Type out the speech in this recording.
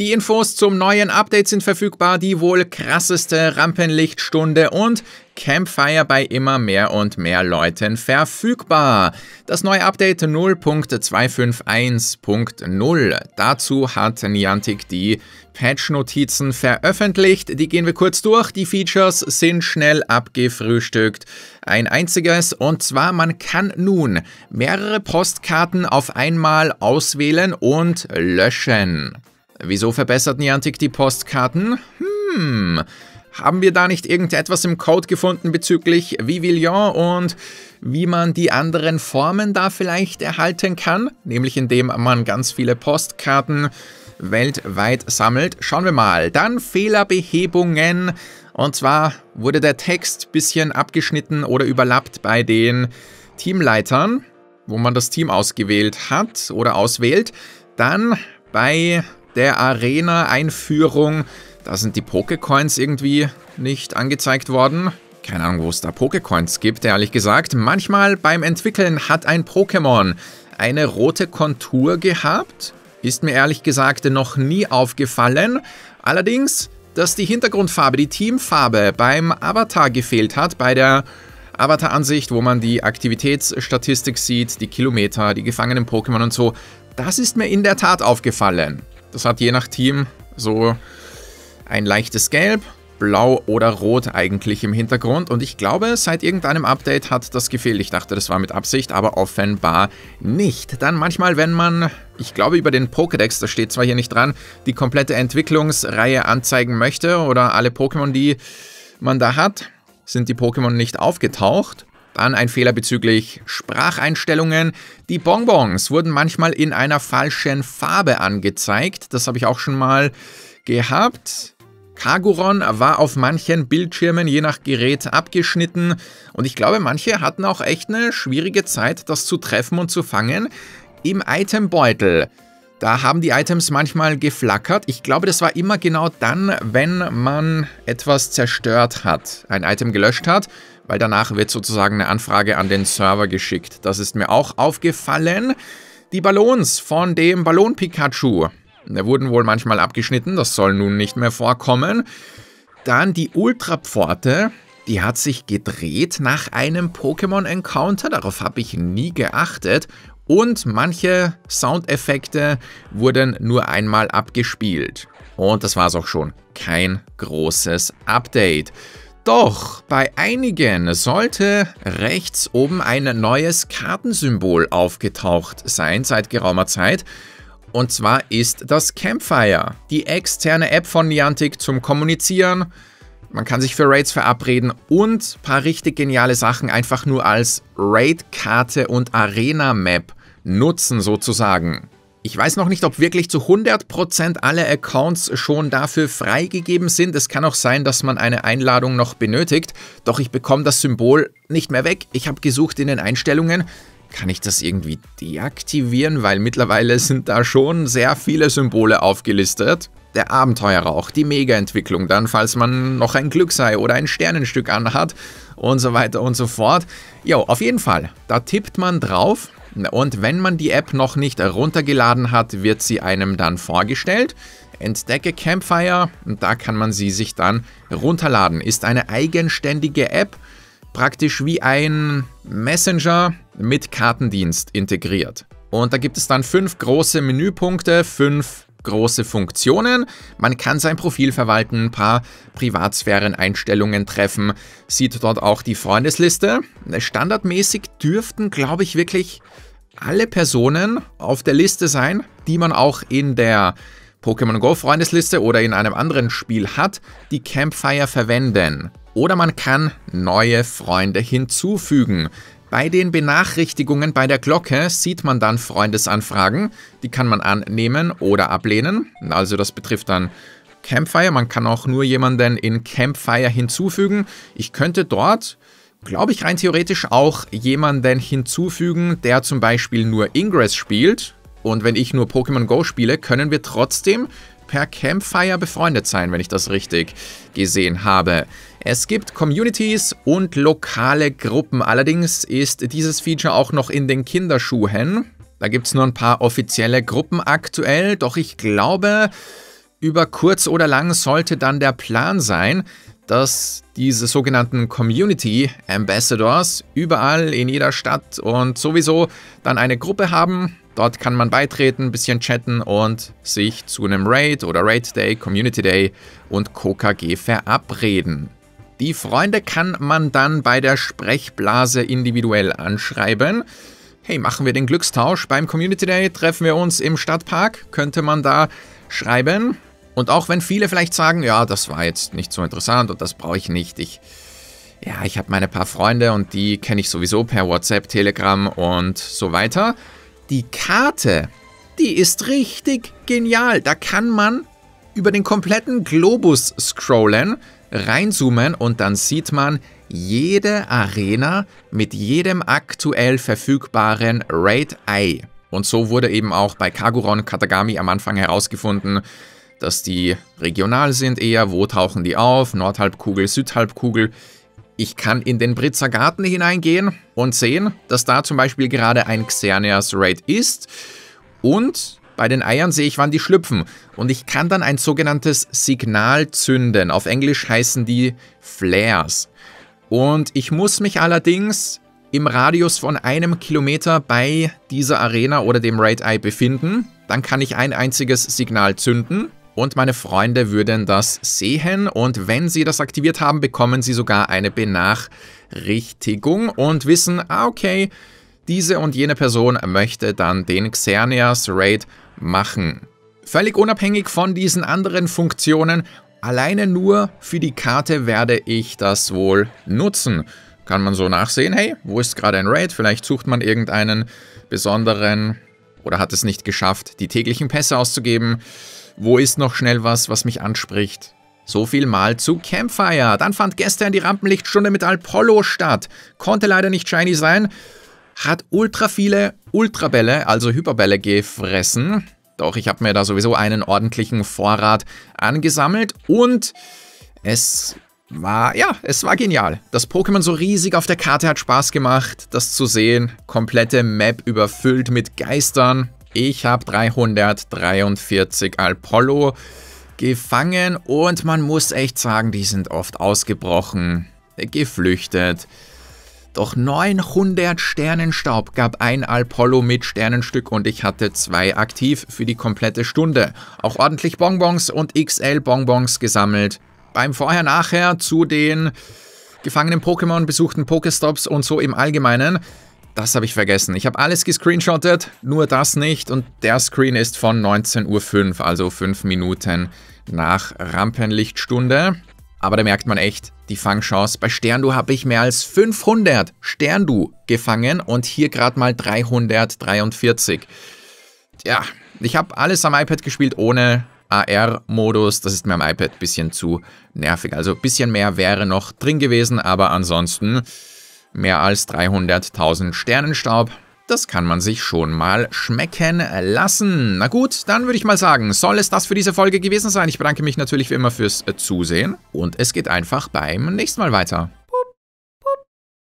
Die Infos zum neuen Update sind verfügbar, die wohl krasseste Rampenlichtstunde und Campfire bei immer mehr und mehr Leuten verfügbar. Das neue Update 0.251.0. Dazu hat Niantic die Patch-Notizen veröffentlicht. Die gehen wir kurz durch. Die Features sind schnell abgefrühstückt. Ein einziges und zwar man kann nun mehrere Postkarten auf einmal auswählen und löschen. Wieso verbessert Niantic die Postkarten? Hm, haben wir da nicht irgendetwas im Code gefunden bezüglich Vivillon und wie man die anderen Formen da vielleicht erhalten kann? Nämlich indem man ganz viele Postkarten weltweit sammelt. Schauen wir mal. Dann Fehlerbehebungen. Und zwar wurde der Text ein bisschen abgeschnitten oder überlappt bei den Teamleitern, wo man das Team ausgewählt hat oder auswählt. Dann bei der Arena-Einführung. Da sind die Pokécoins irgendwie nicht angezeigt worden. Keine Ahnung, wo es da Pokécoins gibt, ehrlich gesagt. Manchmal beim Entwickeln hat ein Pokémon eine rote Kontur gehabt. Ist mir ehrlich gesagt noch nie aufgefallen. Allerdings, dass die Hintergrundfarbe, die Teamfarbe beim Avatar gefehlt hat, bei der Avatar-Ansicht, wo man die Aktivitätsstatistik sieht, die Kilometer, die gefangenen Pokémon und so, das ist mir in der Tat aufgefallen. Das hat je nach Team so ein leichtes Gelb, Blau oder Rot eigentlich im Hintergrund. Und ich glaube, seit irgendeinem Update hat das gefehlt. Ich dachte, das war mit Absicht, aber offenbar nicht. Dann manchmal, wenn man, ich glaube über den Pokédex, das steht zwar hier nicht dran, die komplette Entwicklungsreihe anzeigen möchte oder alle Pokémon, die man da hat, sind die Pokémon nicht aufgetaucht. Dann ein Fehler bezüglich Spracheinstellungen. Die Bonbons wurden manchmal in einer falschen Farbe angezeigt. Das habe ich auch schon mal gehabt. Kaguron war auf manchen Bildschirmen je nach Gerät abgeschnitten und ich glaube, manche hatten auch echt eine schwierige Zeit, das zu treffen und zu fangen. Im Itembeutel da haben die Items manchmal geflackert. Ich glaube, das war immer genau dann, wenn man etwas zerstört hat, ein Item gelöscht hat weil danach wird sozusagen eine Anfrage an den Server geschickt. Das ist mir auch aufgefallen. Die Ballons von dem Ballon-Pikachu, ne, wurden wohl manchmal abgeschnitten, das soll nun nicht mehr vorkommen. Dann die Ultrapforte, die hat sich gedreht nach einem Pokémon-Encounter, darauf habe ich nie geachtet. Und manche Soundeffekte wurden nur einmal abgespielt. Und das war es auch schon. Kein großes Update. Doch bei einigen sollte rechts oben ein neues Kartensymbol aufgetaucht sein seit geraumer Zeit. Und zwar ist das Campfire, die externe App von Niantic zum Kommunizieren. Man kann sich für Raids verabreden und ein paar richtig geniale Sachen einfach nur als Raid-Karte und Arena-Map nutzen sozusagen. Ich weiß noch nicht, ob wirklich zu 100% alle Accounts schon dafür freigegeben sind. Es kann auch sein, dass man eine Einladung noch benötigt. Doch ich bekomme das Symbol nicht mehr weg. Ich habe gesucht in den Einstellungen. Kann ich das irgendwie deaktivieren? Weil mittlerweile sind da schon sehr viele Symbole aufgelistet. Der Abenteurerrauch, die Mega-Entwicklung dann, falls man noch ein Glück sei oder ein Sternenstück anhat und so weiter und so fort. Jo, auf jeden Fall. Da tippt man drauf und wenn man die App noch nicht runtergeladen hat, wird sie einem dann vorgestellt. Entdecke Campfire, da kann man sie sich dann runterladen. Ist eine eigenständige App, praktisch wie ein Messenger mit Kartendienst integriert. Und da gibt es dann fünf große Menüpunkte, fünf große Funktionen. Man kann sein Profil verwalten, ein paar Privatsphären-Einstellungen treffen, sieht dort auch die Freundesliste. Standardmäßig dürften, glaube ich, wirklich alle Personen auf der Liste sein, die man auch in der Pokémon Go Freundesliste oder in einem anderen Spiel hat, die Campfire verwenden. Oder man kann neue Freunde hinzufügen. Bei den Benachrichtigungen bei der Glocke sieht man dann Freundesanfragen. Die kann man annehmen oder ablehnen. Also das betrifft dann Campfire. Man kann auch nur jemanden in Campfire hinzufügen. Ich könnte dort glaube ich, rein theoretisch auch jemanden hinzufügen, der zum Beispiel nur Ingress spielt. Und wenn ich nur Pokémon Go spiele, können wir trotzdem per Campfire befreundet sein, wenn ich das richtig gesehen habe. Es gibt Communities und lokale Gruppen. Allerdings ist dieses Feature auch noch in den Kinderschuhen. Da gibt es nur ein paar offizielle Gruppen aktuell, doch ich glaube, über kurz oder lang sollte dann der Plan sein, dass diese sogenannten Community Ambassadors überall in jeder Stadt und sowieso dann eine Gruppe haben. Dort kann man beitreten, ein bisschen chatten und sich zu einem Raid oder Raid Day, Community Day und KKG verabreden. Die Freunde kann man dann bei der Sprechblase individuell anschreiben. Hey, machen wir den Glückstausch beim Community Day, treffen wir uns im Stadtpark, könnte man da schreiben. Und auch wenn viele vielleicht sagen, ja, das war jetzt nicht so interessant und das brauche ich nicht. Ich, ja, ich habe meine paar Freunde und die kenne ich sowieso per WhatsApp, Telegram und so weiter. Die Karte, die ist richtig genial. Da kann man über den kompletten Globus scrollen, reinzoomen und dann sieht man jede Arena mit jedem aktuell verfügbaren Raid Eye. Und so wurde eben auch bei Kaguron Katagami am Anfang herausgefunden, dass die regional sind eher, wo tauchen die auf, Nordhalbkugel, Südhalbkugel. Ich kann in den Britzer Garten hineingehen und sehen, dass da zum Beispiel gerade ein Xerneas Raid ist und bei den Eiern sehe ich, wann die schlüpfen. Und ich kann dann ein sogenanntes Signal zünden. Auf Englisch heißen die Flares. Und ich muss mich allerdings im Radius von einem Kilometer bei dieser Arena oder dem Raid-Eye befinden. Dann kann ich ein einziges Signal zünden und meine Freunde würden das sehen und wenn sie das aktiviert haben, bekommen sie sogar eine Benachrichtigung und wissen, ah okay, diese und jene Person möchte dann den Xerneas Raid machen. Völlig unabhängig von diesen anderen Funktionen, alleine nur für die Karte werde ich das wohl nutzen. Kann man so nachsehen, hey, wo ist gerade ein Raid? Vielleicht sucht man irgendeinen besonderen oder hat es nicht geschafft, die täglichen Pässe auszugeben wo ist noch schnell was, was mich anspricht? So viel mal zu Campfire. Dann fand gestern die Rampenlichtstunde mit Apollo statt. Konnte leider nicht shiny sein. Hat ultra viele Ultrabälle, also Hyperbälle gefressen. Doch ich habe mir da sowieso einen ordentlichen Vorrat angesammelt und es war, ja, es war genial. Das Pokémon so riesig auf der Karte hat Spaß gemacht, das zu sehen. Komplette Map überfüllt mit Geistern. Ich habe 343 Alpollo gefangen und man muss echt sagen, die sind oft ausgebrochen, geflüchtet. Doch 900 Sternenstaub gab ein Alpollo mit Sternenstück und ich hatte zwei aktiv für die komplette Stunde. Auch ordentlich Bonbons und XL-Bonbons gesammelt. Beim Vorher-Nachher zu den gefangenen Pokémon besuchten Pokestops und so im Allgemeinen das habe ich vergessen. Ich habe alles gescreenshottet, nur das nicht. Und der Screen ist von 19.05 Uhr, also 5 Minuten nach Rampenlichtstunde. Aber da merkt man echt die Fangchance. Bei Sterndu habe ich mehr als 500 Sterndu gefangen und hier gerade mal 343. Ja, ich habe alles am iPad gespielt ohne AR-Modus. Das ist mir am iPad ein bisschen zu nervig. Also ein bisschen mehr wäre noch drin gewesen, aber ansonsten... Mehr als 300.000 Sternenstaub, das kann man sich schon mal schmecken lassen. Na gut, dann würde ich mal sagen, soll es das für diese Folge gewesen sein. Ich bedanke mich natürlich wie immer fürs Zusehen und es geht einfach beim nächsten Mal weiter.